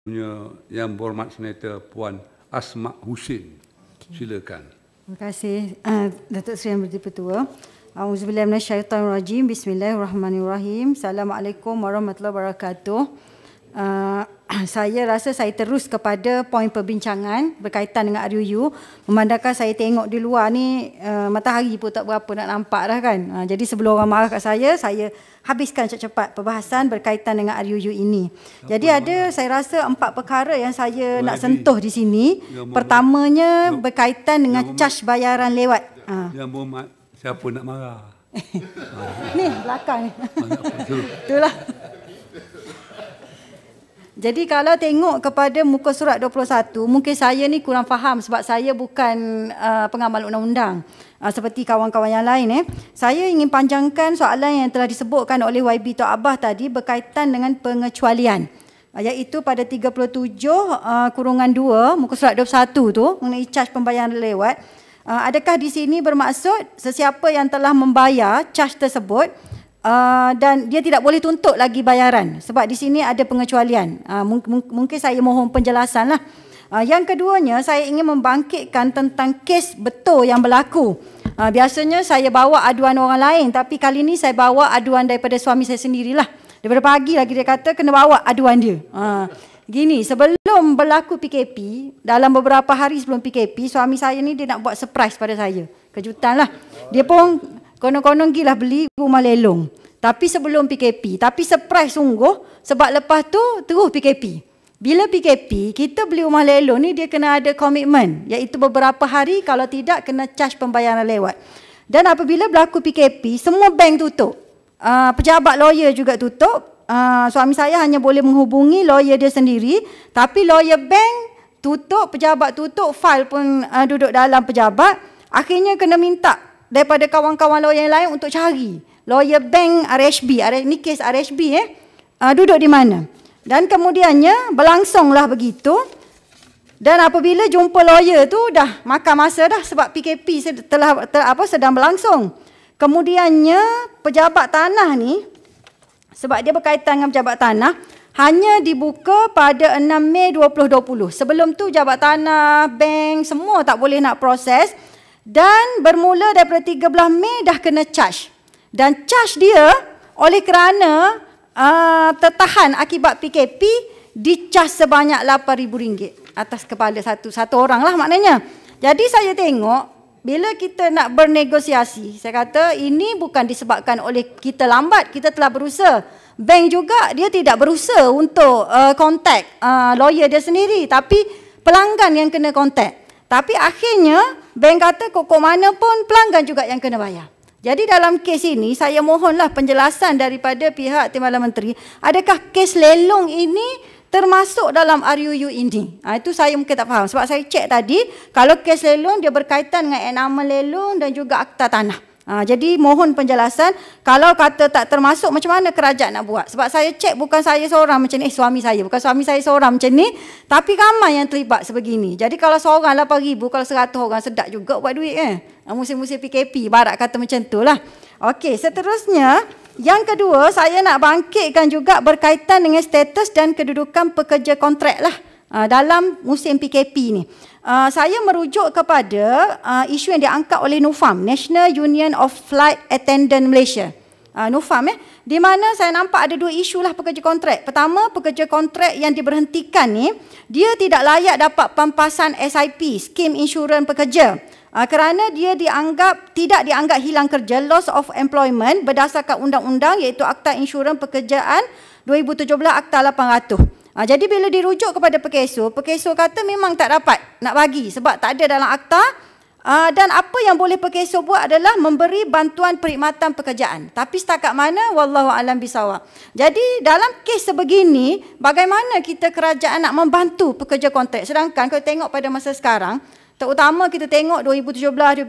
punya yang berhormat senator Puan Asma Husin. Okay. Silakan. Terima kasih uh, Datuk Seri Yang Pertua. Auzubillahi minasyaitanirrajim. Bismillahirrahmanirrahim. Assalamualaikum warahmatullahi wabarakatuh uh, saya rasa saya terus kepada poin perbincangan berkaitan dengan RUU. Memandangkan saya tengok di luar ni uh, matahari pun tak berapa nak nampak dah kan. Uh, jadi sebelum orang marah kat saya, saya habiskan cepat-cepat perbahasan berkaitan dengan RUU ini. Apa jadi ada mana? saya rasa empat perkara yang saya Boleh nak sentuh di sini. Pertamanya yang berkaitan dengan cas bayaran lewat. Ah. Yang Muhammad, siapa nak marah? ni belakang ni. Itulah. Jadi kalau tengok kepada muka surat 21, mungkin saya ni kurang faham sebab saya bukan uh, pengamal undang-undang uh, seperti kawan-kawan yang lain. Eh. Saya ingin panjangkan soalan yang telah disebutkan oleh YB Tok Abah tadi berkaitan dengan pengecualian. Uh, iaitu pada 37 uh, kurungan 2 muka surat 21 tu mengenai caj pembayaran lewat. Uh, adakah di sini bermaksud sesiapa yang telah membayar caj tersebut Uh, dan dia tidak boleh tuntut lagi bayaran sebab di sini ada pengecualian. Uh, mung- mungkin saya mohon penjelasan lah. Uh, yang keduanya saya ingin membangkitkan tentang kes betul yang berlaku. Uh, biasanya saya bawa aduan orang lain tapi kali ini saya bawa aduan daripada suami saya sendirilah. Daripada pagi lagi dia kata kena bawa aduan dia. Uh, gini, sebelum berlaku PKP, dalam beberapa hari sebelum PKP, suami saya ni dia nak buat surprise pada saya. Kejutan lah. Dia pun Konon-konon gilah beli rumah lelong. Tapi sebelum PKP. Tapi surprise sungguh. Sebab lepas tu terus PKP. Bila PKP, kita beli rumah lelong ni dia kena ada komitmen. Iaitu beberapa hari kalau tidak kena charge pembayaran lewat. Dan apabila berlaku PKP, semua bank tutup. Uh, pejabat lawyer juga tutup. Uh, suami saya hanya boleh menghubungi lawyer dia sendiri. Tapi lawyer bank tutup, pejabat tutup, file pun uh, duduk dalam pejabat. Akhirnya kena minta daripada kawan-kawan lawyer yang lain untuk cari lawyer bank RHB. Ini kes RHB eh. Uh, duduk di mana. Dan kemudiannya berlangsunglah begitu. Dan apabila jumpa lawyer tu dah makan masa dah sebab PKP telah, ter apa sedang berlangsung. Kemudiannya pejabat tanah ni sebab dia berkaitan dengan pejabat tanah hanya dibuka pada 6 Mei 2020. Sebelum tu jabat tanah, bank semua tak boleh nak proses. Dan bermula daripada 13 Mei dah kena charge. Dan charge dia oleh kerana uh, tertahan akibat PKP charge sebanyak RM8,000 atas kepala satu satu orang lah maknanya. Jadi saya tengok bila kita nak bernegosiasi, saya kata ini bukan disebabkan oleh kita lambat, kita telah berusaha. Bank juga dia tidak berusaha untuk uh, contact uh, lawyer dia sendiri tapi pelanggan yang kena contact. Tapi akhirnya bank kata kok mana pun pelanggan juga yang kena bayar. Jadi dalam kes ini saya mohonlah penjelasan daripada pihak Timbalan Menteri adakah kes lelong ini termasuk dalam RUU ini. Ha, itu saya mungkin tak faham sebab saya cek tadi kalau kes lelong dia berkaitan dengan enama lelong dan juga akta tanah. Ha, jadi mohon penjelasan kalau kata tak termasuk macam mana kerajaan nak buat sebab saya cek bukan saya seorang macam ni eh suami saya bukan suami saya seorang macam ni tapi ramai yang terlibat sebegini jadi kalau seorang 8 ribu kalau 100 orang sedap juga buat duit kan eh? Ha, musim-musim PKP barat kata macam tu lah Okey, seterusnya yang kedua saya nak bangkitkan juga berkaitan dengan status dan kedudukan pekerja kontrak lah. Ah, dalam musim PKP ni. Uh, saya merujuk kepada uh, isu yang diangkat oleh NUFAM, National Union of Flight Attendant Malaysia. Uh, NUFAM ya. Di mana saya nampak ada dua isu lah pekerja kontrak. Pertama, pekerja kontrak yang diberhentikan ni, dia tidak layak dapat pampasan SIP, skim insurans pekerja. Uh, kerana dia dianggap tidak dianggap hilang kerja, loss of employment berdasarkan undang-undang iaitu Akta Insurans Pekerjaan 2017 Akta 800. Ha, jadi bila dirujuk kepada pekeso, pekeso kata memang tak dapat nak bagi sebab tak ada dalam akta. Ha, dan apa yang boleh pekeso buat adalah memberi bantuan perkhidmatan pekerjaan. Tapi setakat mana wallahu alam bisawab. Jadi dalam kes sebegini, bagaimana kita kerajaan nak membantu pekerja kontrak? Sedangkan kalau tengok pada masa sekarang, terutama kita tengok 2017 2018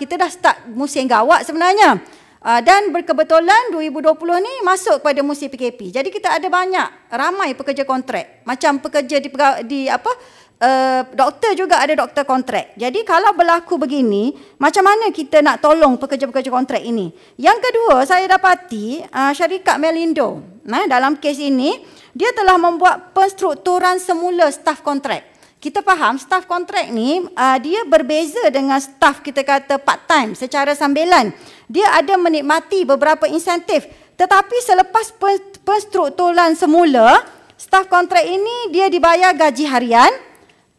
kita dah start musim gawat sebenarnya. Uh, dan berkebetulan 2020 ni masuk kepada musim PKP. Jadi kita ada banyak ramai pekerja kontrak. Macam pekerja di, di apa Uh, doktor juga ada doktor kontrak. Jadi kalau berlaku begini, macam mana kita nak tolong pekerja-pekerja kontrak ini? Yang kedua, saya dapati uh, syarikat Melindo nah, dalam kes ini, dia telah membuat penstrukturan semula staf kontrak kita faham staff kontrak ni uh, dia berbeza dengan staff kita kata part time secara sambilan. Dia ada menikmati beberapa insentif. Tetapi selepas penstrukturan semula, staff kontrak ini dia dibayar gaji harian.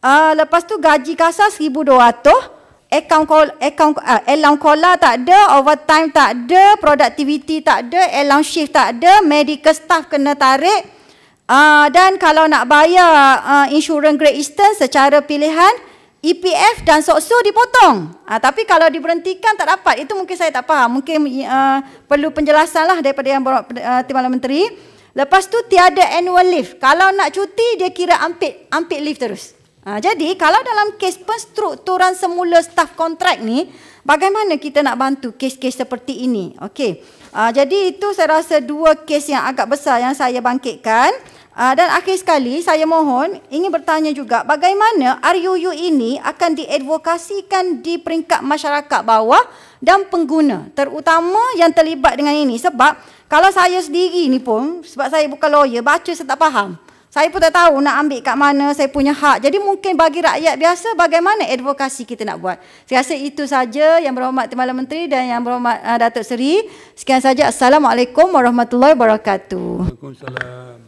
Uh, lepas tu gaji kasar 1200, account call account uh, allowance collar tak ada, overtime tak ada, productivity tak ada, allowance shift tak ada, medical staff kena tarik Uh, dan kalau nak bayar uh, insurans Great Eastern secara pilihan, EPF dan SOKSO dipotong. Uh, tapi kalau diberhentikan tak dapat. Itu mungkin saya tak faham. Mungkin uh, perlu penjelasan lah daripada yang uh, Timbalan Menteri. Lepas tu tiada annual leave. Kalau nak cuti, dia kira ampit, ampit leave terus. Uh, jadi kalau dalam kes penstrukturan semula staff kontrak ni, bagaimana kita nak bantu kes-kes seperti ini? Okey. Uh, jadi itu saya rasa dua kes yang agak besar yang saya bangkitkan. Uh, dan akhir sekali saya mohon ingin bertanya juga bagaimana RUU ini akan diadvokasikan di peringkat masyarakat bawah dan pengguna terutama yang terlibat dengan ini sebab kalau saya sendiri ni pun sebab saya bukan lawyer baca saya tak faham saya pun tak tahu nak ambil kat mana saya punya hak jadi mungkin bagi rakyat biasa bagaimana advokasi kita nak buat saya rasa itu saja yang berhormat Timbalan Menteri dan yang berhormat uh, Datuk Seri sekian saja Assalamualaikum Warahmatullahi Wabarakatuh Waalaikumsalam